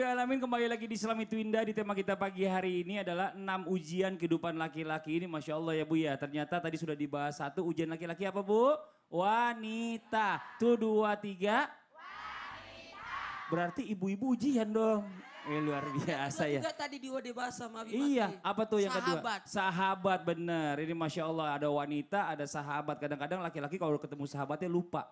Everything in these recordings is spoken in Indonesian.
alamin kembali lagi di Islami Twinda di tema kita pagi hari ini adalah enam ujian kehidupan laki-laki ini Masya Allah ya Bu ya ternyata tadi sudah dibahas satu ujian laki-laki apa Bu? Wanita. Tuh dua tiga. Wanita. Berarti ibu-ibu ujian dong. Eh, luar biasa ya. tadi di dibahas sama Abi Iya, apa tuh yang sahabat. kedua? Sahabat. bener. Ini Masya Allah ada wanita, ada sahabat. Kadang-kadang laki-laki kalau ketemu sahabatnya lupa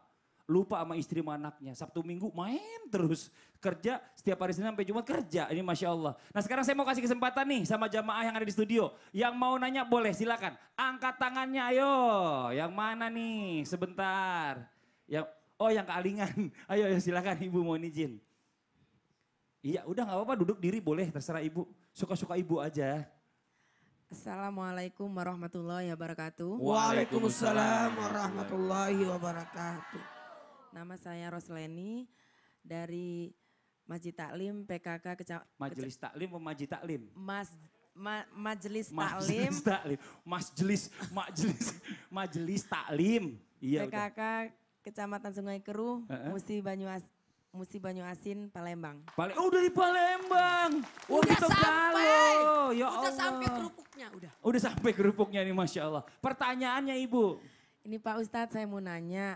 lupa sama istri sama anaknya. Sabtu minggu main terus. Kerja setiap hari Senin sampai Jumat kerja. Ini Masya Allah. Nah sekarang saya mau kasih kesempatan nih sama jamaah yang ada di studio. Yang mau nanya boleh silakan. Angkat tangannya ayo. Yang mana nih sebentar. Yang, oh yang kealingan. Ayo, ayo silakan ibu mau izin. Iya udah gak apa-apa duduk diri boleh terserah ibu. Suka-suka ibu aja. Assalamualaikum warahmatullahi wabarakatuh. Waalaikumsalam warahmatullahi wabarakatuh. Nama saya Rosleni dari Masjid Taklim PKK Keca Majelis Taklim atau Majid Taklim? Mas ma, Majelis Taklim. Majelis Taklim. Majelis Majelis Majelis Taklim. Iya PKK udah. Kecamatan Sungai Keruh, Musi Banyuas Musi Banyu Asin, Palembang. Pale oh dari Palembang. Oh, udah sampai. Ya udah Allah. sampai kerupuknya, udah. Udah sampai kerupuknya ini Masya Allah. Pertanyaannya Ibu. Ini Pak Ustadz saya mau nanya,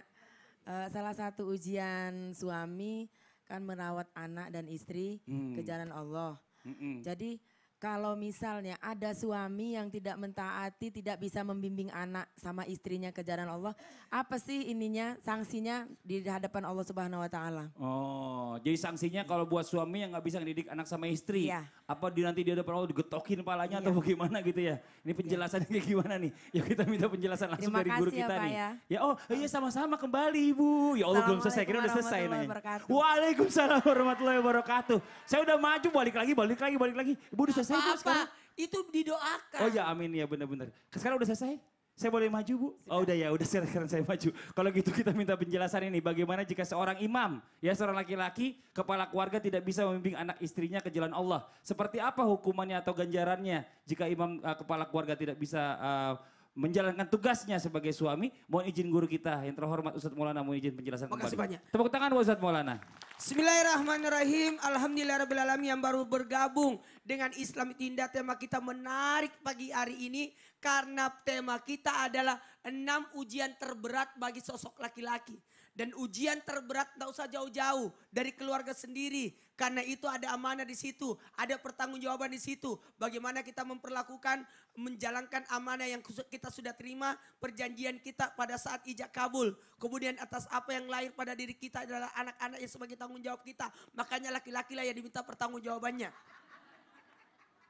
uh, salah satu ujian suami kan merawat anak dan istri hmm. ke jalan Allah. Hmm -mm. Jadi kalau misalnya ada suami yang tidak mentaati, tidak bisa membimbing anak sama istrinya ke jalan Allah, apa sih ininya sanksinya di hadapan Allah Subhanahu wa taala? Oh, jadi sanksinya kalau buat suami yang nggak bisa mendidik anak sama istri, ya apa di nanti dia dapat oh digetokin palanya atau iya. bagaimana gitu ya. Ini iya. penjelasannya kayak gimana nih? ya kita minta penjelasan langsung dari guru ya, kita nih. Ya. ya. oh iya sama-sama kembali Ibu. Ya Allah belum selesai, kira udah selesai nanya. Waalaikumsalam warahmatullahi wabarakatuh. Saya udah maju balik lagi, balik lagi, balik lagi. Ibu udah selesai apa, -apa. sekarang? Itu didoakan. Oh ya amin ya benar-benar. Sekarang udah selesai? Saya boleh maju Bu? Oh udah ya, udah sekarang saya maju. Kalau gitu kita minta penjelasan ini, bagaimana jika seorang imam, ya seorang laki-laki, kepala keluarga tidak bisa membimbing anak istrinya ke jalan Allah. Seperti apa hukumannya atau ganjarannya jika imam uh, kepala keluarga tidak bisa uh, menjalankan tugasnya sebagai suami. Mohon izin guru kita yang terhormat Ustadz Maulana mohon izin penjelasan Makasih kembali. banyak. Tepuk tangan buat Ustadz Maulana. Bismillahirrahmanirrahim. Alhamdulillah yang baru bergabung dengan Islam Tindak. Tema kita menarik pagi hari ini karena tema kita adalah enam ujian terberat bagi sosok laki-laki. Dan ujian terberat tidak usah jauh-jauh dari keluarga sendiri. Karena itu ada amanah di situ, ada pertanggungjawaban di situ. Bagaimana kita memperlakukan, menjalankan amanah yang kita sudah terima, perjanjian kita pada saat ijak kabul. Kemudian atas apa yang lahir pada diri kita adalah anak-anak yang sebagai tanggung jawab kita. Makanya laki-laki lah yang diminta pertanggungjawabannya.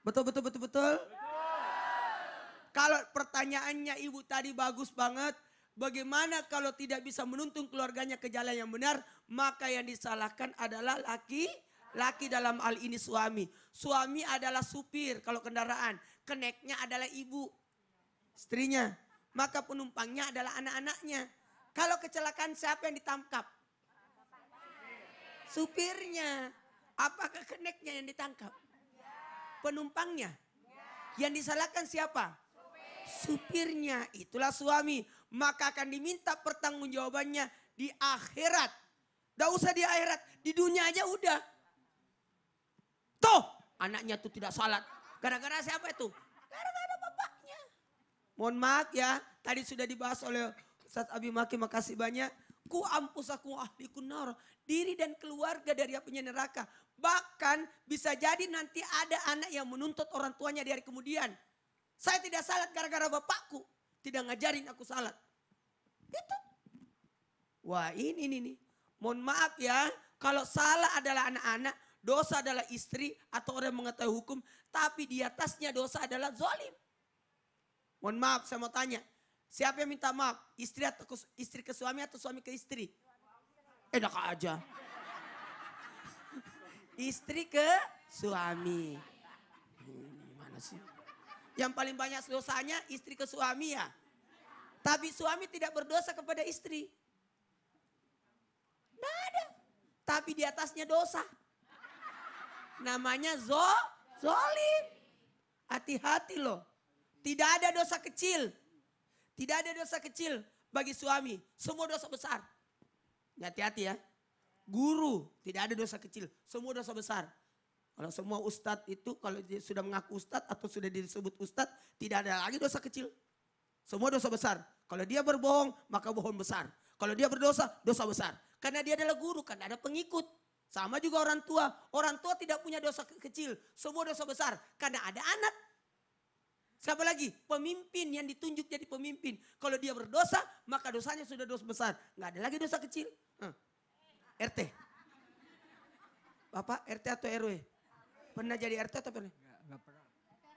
Betul, betul, betul, betul. betul. Kalau pertanyaannya ibu tadi bagus banget, Bagaimana kalau tidak bisa menuntun keluarganya ke jalan yang benar, maka yang disalahkan adalah laki laki dalam hal ini suami. Suami adalah supir kalau kendaraan, keneknya adalah ibu istrinya, maka penumpangnya adalah anak-anaknya. Kalau kecelakaan siapa yang ditangkap? Supirnya. Apakah keneknya yang ditangkap? Penumpangnya. Yang disalahkan siapa? Supirnya. Itulah suami maka akan diminta pertanggungjawabannya di akhirat. Gak usah di akhirat, di dunia aja udah. Tuh, anaknya tuh tidak salat. Gara-gara siapa itu? Gara-gara bapaknya. Mohon maaf ya, tadi sudah dibahas oleh Ustaz Abi Maki, makasih banyak. Ku ampusaku ahli kunar. Diri dan keluarga dari apinya neraka. Bahkan bisa jadi nanti ada anak yang menuntut orang tuanya di hari kemudian. Saya tidak salat gara-gara bapakku. Tidak ngajarin aku salat. Itu. Wah ini nih nih. Mohon maaf ya. Kalau salah adalah anak-anak. Dosa adalah istri atau orang mengetahui hukum. Tapi di atasnya dosa adalah zolim. Mohon maaf saya mau tanya. Siapa yang minta maaf? Istri atau ke, istri ke suami atau suami ke istri? Enak aja. istri ke suami. Hmm, mana sih? Yang paling banyak dosanya istri ke suami ya? Tapi suami tidak berdosa kepada istri. Tidak ada. Tapi di atasnya dosa. Namanya zo, zolim. Hati-hati loh. Tidak ada dosa kecil. Tidak ada dosa kecil bagi suami. Semua dosa besar. Hati-hati ya. Guru, tidak ada dosa kecil. Semua dosa besar. Kalau semua ustadz itu, kalau dia sudah mengaku ustadz atau sudah disebut ustadz, tidak ada lagi dosa kecil. Semua dosa besar. Kalau dia berbohong, maka bohong besar. Kalau dia berdosa, dosa besar. Karena dia adalah guru, karena ada pengikut. Sama juga orang tua. Orang tua tidak punya dosa kecil. Semua dosa besar. Karena ada anak. Siapa lagi? Pemimpin yang ditunjuk jadi pemimpin. Kalau dia berdosa, maka dosanya sudah dosa besar. Nggak ada lagi dosa kecil. Hmm. RT. Bapak RT atau RW? Pernah jadi RT atau pernah? Enggak, enggak pernah.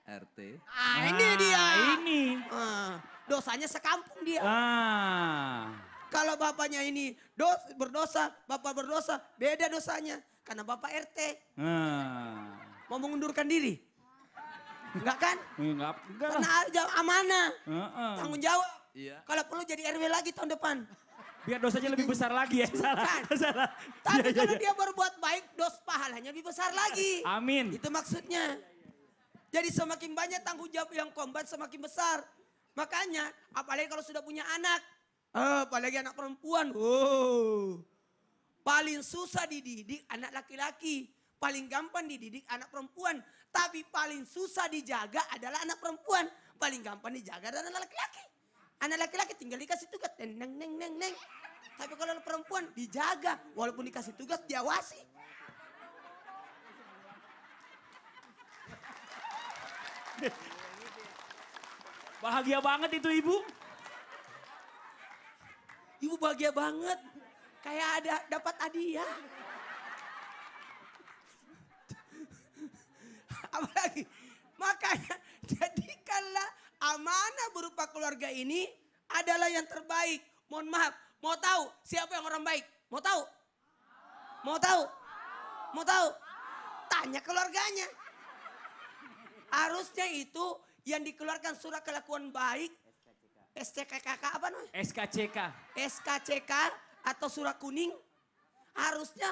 RT. Ah, ini ah, dia. Ini. Ah, dosanya sekampung dia. Ah. Kalau bapaknya ini dos berdosa, bapak berdosa, beda dosanya. Karena bapak RT. Ah. Mau mengundurkan diri? Enggak kan? Enggak, enggak Karena jawab amanah. Uh -uh. Tanggung jawab. Iya. Kalau perlu jadi RW lagi tahun depan. Biar dosanya lebih besar lagi ya. Salah. Bukan. Salah. Tapi ya, kalau ya, dia berbuat baik, dos pahalanya lebih besar lagi. Amin. Itu maksudnya. Jadi semakin banyak tanggung jawab yang kombat semakin besar. Makanya apalagi kalau sudah punya anak. Eh, apalagi anak perempuan. Oh. Paling susah dididik anak laki-laki. Paling gampang dididik anak perempuan. Tapi paling susah dijaga adalah anak perempuan. Paling gampang dijaga adalah anak laki-laki. Anak laki-laki tinggal dikasih tugas. Neng, neng, neng, neng. Tapi kalau perempuan dijaga. Walaupun dikasih tugas diawasi. Bahagia banget itu ibu. Ibu bahagia banget. Kayak ada dapat hadiah. Apalagi makanya jadikanlah amanah berupa keluarga ini adalah yang terbaik. Mohon maaf, mau tahu siapa yang orang baik? Mau tahu? Mau tahu? Mau tahu? Tanya keluarganya. Harusnya itu yang dikeluarkan surat kelakuan baik SKCK apa namanya? SKCK. SKCK atau surat kuning harusnya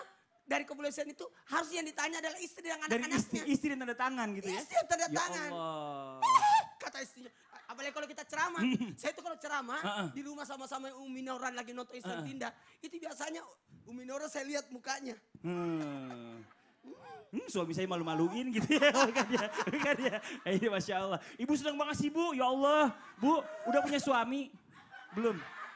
dari kepolisian itu harus yang ditanya adalah istri dan anak-anaknya. Istri, istri yang tanda tangan gitu ya? Istri yang tanda ya tangan. Allah. Eh, kata istrinya. Apalagi kalau kita ceramah. Hmm. saya itu kalau ceramah di rumah sama-sama Umi Noran lagi nonton Islam Tinda. Itu biasanya Umi Noran saya lihat mukanya. Hmm. Hmm, suami saya malu-maluin gitu ya. Bukan ya, bukan ya. Ini eh, Masya Allah. Ibu sedang banget sih Bu, ya Allah. Bu, udah punya suami? Belum.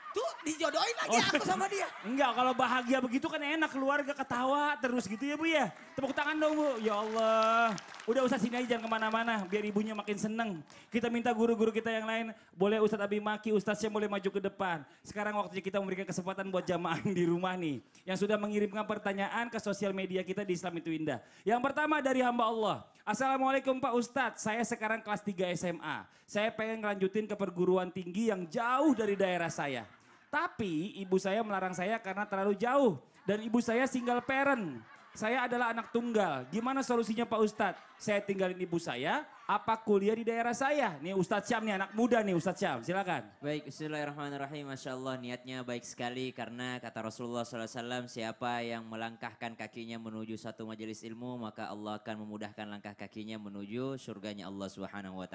Tuh dijodohin lagi oh. aku sama dia. Enggak, kalau bahagia begitu kan enak keluarga ketawa terus gitu ya Bu ya. Tepuk tangan dong Bu. Ya Allah. Udah usah sini aja jangan kemana-mana biar ibunya makin seneng. Kita minta guru-guru kita yang lain boleh Ustadz Abimaki, Ustadznya boleh maju ke depan. Sekarang waktunya kita memberikan kesempatan buat jamaah di rumah nih. Yang sudah mengirimkan pertanyaan ke sosial media kita di Islam itu Indah. Yang pertama dari hamba Allah. Assalamualaikum Pak Ustadz, saya sekarang kelas 3 SMA. Saya pengen ngelanjutin ke perguruan tinggi yang jauh dari daerah saya. Tapi ibu saya melarang saya karena terlalu jauh. Dan ibu saya single parent. Saya adalah anak tunggal. Gimana solusinya Pak Ustadz? Saya tinggalin ibu saya, apa kuliah di daerah saya? Nih Ustadz Syam nih, anak muda nih Ustadz Syam. Silakan. Baik, bismillahirrahmanirrahim. Masya Allah niatnya baik sekali karena kata Rasulullah SAW, siapa yang melangkahkan kakinya menuju satu majelis ilmu, maka Allah akan memudahkan langkah kakinya menuju surganya Allah Subhanahu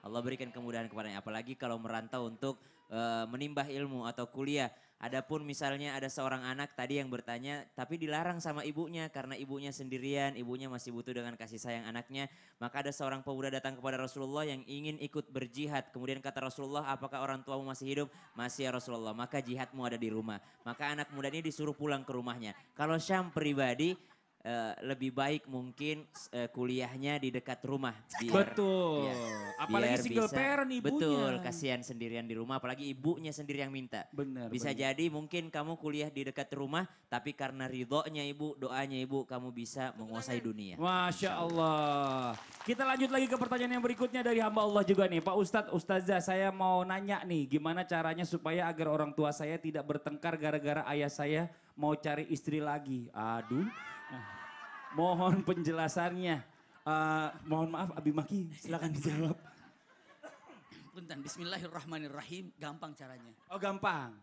Allah berikan kemudahan kepadanya apalagi kalau merantau untuk Eh, menimba ilmu atau kuliah. Adapun misalnya ada seorang anak tadi yang bertanya tapi dilarang sama ibunya karena ibunya sendirian, ibunya masih butuh dengan kasih sayang anaknya, maka ada seorang pemuda datang kepada Rasulullah yang ingin ikut berjihad. Kemudian kata Rasulullah, "Apakah orang tuamu masih hidup?" "Masih ya Rasulullah." Maka jihadmu ada di rumah. Maka anak muda ini disuruh pulang ke rumahnya. Kalau Syam pribadi Uh, lebih baik mungkin uh, kuliahnya di dekat rumah. Biar, betul. Ya, apalagi biar single bisa, parent ibunya. Betul, kasihan sendirian di rumah apalagi ibunya sendiri yang minta. Benar. Bisa benar. jadi mungkin kamu kuliah di dekat rumah tapi karena ridhonya ibu, doanya ibu kamu bisa menguasai dunia. Masya Allah. Kita lanjut lagi ke pertanyaan yang berikutnya dari hamba Allah juga nih. Pak Ustadz, Ustazah saya mau nanya nih gimana caranya supaya agar orang tua saya tidak bertengkar gara-gara ayah saya mau cari istri lagi. Aduh. Mohon penjelasannya. Uh, mohon maaf Abimaki, silakan dijawab. Bentar, bismillahirrahmanirrahim, gampang caranya. Oh, gampang.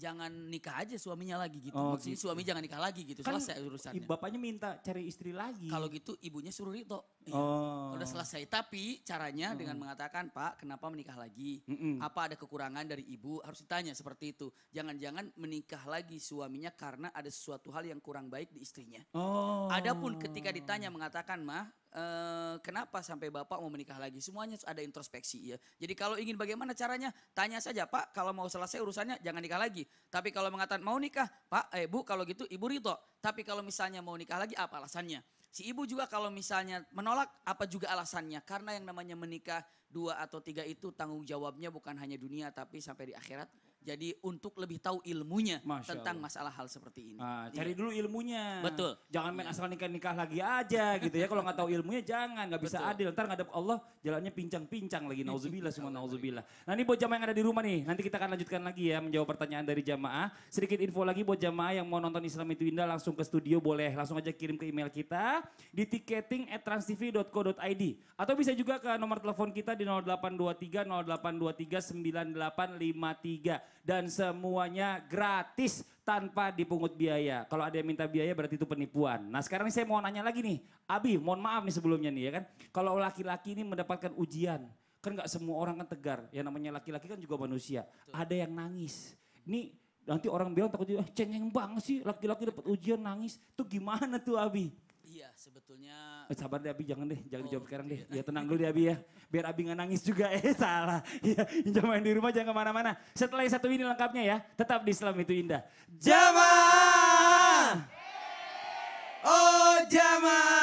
Jangan nikah aja suaminya lagi gitu. Oh, Maksudnya gitu. suami jangan nikah lagi gitu, kan, selesai urusannya. Bapaknya minta cari istri lagi. Kalau gitu ibunya suruh Rito. Iya. Oh. Udah selesai. Tapi caranya hmm. dengan mengatakan, Pak, kenapa menikah lagi? Mm-mm. Apa ada kekurangan dari ibu? Harus ditanya seperti itu. Jangan-jangan menikah lagi suaminya karena ada sesuatu hal yang kurang baik di istrinya. Oh. Adapun ketika ditanya mengatakan, Ma, eh, kenapa sampai bapak mau menikah lagi? Semuanya ada introspeksi ya. Jadi kalau ingin bagaimana caranya, tanya saja, Pak. Kalau mau selesai urusannya, jangan nikah lagi. Tapi kalau mengatakan mau nikah, Pak, eh Bu, kalau gitu Ibu Rito. Tapi kalau misalnya mau nikah lagi, apa alasannya? Si ibu juga kalau misalnya menolak apa juga alasannya? Karena yang namanya menikah dua atau tiga itu tanggung jawabnya bukan hanya dunia tapi sampai di akhirat jadi untuk lebih tahu ilmunya Masya tentang Allah. masalah hal seperti ini. Nah, cari dulu ilmunya. Betul. Jangan main iya. asal nikah-nikah lagi aja gitu ya. Kalau nggak tahu ilmunya jangan, nggak bisa Betul. adil. Ntar ngadep Allah jalannya pincang-pincang lagi. Nauzubillah semua nauzubillah. Nah ini buat jamaah yang ada di rumah nih. Nanti kita akan lanjutkan lagi ya menjawab pertanyaan dari jamaah. Sedikit info lagi buat jamaah yang mau nonton Islam itu Indah langsung ke studio boleh. Langsung aja kirim ke email kita di ticketing at transtv.co.id. Atau bisa juga ke nomor telepon kita di 0823 0823 9853 dan semuanya gratis tanpa dipungut biaya. Kalau ada yang minta biaya berarti itu penipuan. Nah sekarang ini saya mau nanya lagi nih, Abi mohon maaf nih sebelumnya nih ya kan. Kalau laki-laki ini mendapatkan ujian, kan gak semua orang kan tegar. Yang namanya laki-laki kan juga manusia. Betul. Ada yang nangis. Ini nanti orang bilang takut, juga, eh, cengeng banget sih laki-laki dapat ujian nangis. Itu gimana tuh Abi? Iya sebetulnya. Eh, sabar deh Abi jangan deh, jangan oh, dijawab sekarang iya. deh. Ya tenang dulu deh Abi ya. Biar Abi nggak nangis juga. Eh salah. Ya, main di rumah jangan kemana-mana. Setelah yang satu ini lengkapnya ya. Tetap di Islam itu indah. Jamaah. Oh jamaah.